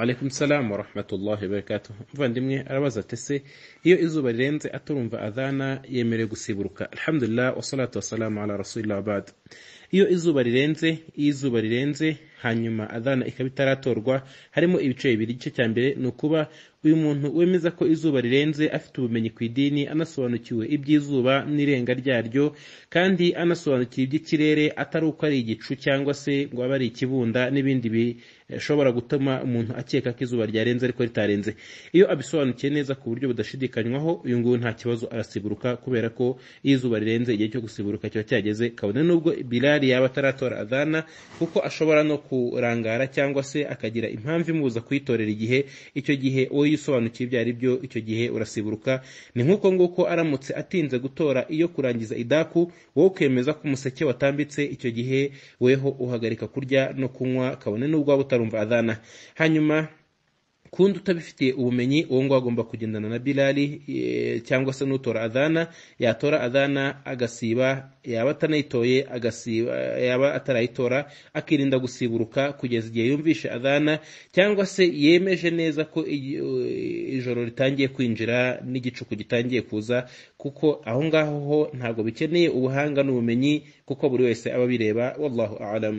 عليكم السلام ورحمة الله وبركاته فاندمني أرواز التسي هي إزو بلينتي أترون في أذانا يميري الحمد لله والصلاة والسلام على رسول الله بعد iyo izuba rirenze iyo izuba rirenze hanyuma adhana ikaba itaratorwa harimo ibice bibiri igice cya mbere ni ukuba uyu muntu wemeza ko izuba rirenze afite ubumenyi ku idini anasobanukiwe iby'izuba n'irenga ryaryo kandi anasobanukiwe iby'ikirere atari uko ari igicu cyangwa se ngo abe ari ikibunda n'ibindi bishobora gutuma umuntu akeka ko izuba ryarenze ariko ritarenze iyo abisobanukiye neza ku buryo budashidikanywaho uyu nguyu nta kibazo arasiguruka kubera ko iyo izuba rirenze igihe cyo gusiburuka kiba cyageze kabone n'ubwo bilal Bakari yaba ataratora Adhana kuko ashobora no kurangara cyangwa se akagira impamvu imubuza kuyitorera igihe icyo gihe wowe iyo usobanukiwe ibyo ari byo icyo gihe urasiburuka ni nk'uko nguko aramutse atinze gutora iyo kurangiza idaku wowe ukemeza ko umuseke watambitse icyo gihe weho uhagarika kurya no kunywa kabone n'ubwo waba utarumva Adhana hanyuma kundi utabifitiye ubumenyi uwo ngo agomba kugendana na Bilali eh, cyangwa se n'utora adhana yatora adhana agasiba yaba atanayitoye agasiba yaba atarayitora akirinda gusiburuka kugeza igihe yumvishe adhana cyangwa se yemeje neza ko eh, ijoro ritangiye kwinjira n'igicuku gitangiye kuza kuko aho ngaho ho ntabwo bikeneye ubuhanga n'ubumenyi kuko buri wese aba abireba wallahu a'lam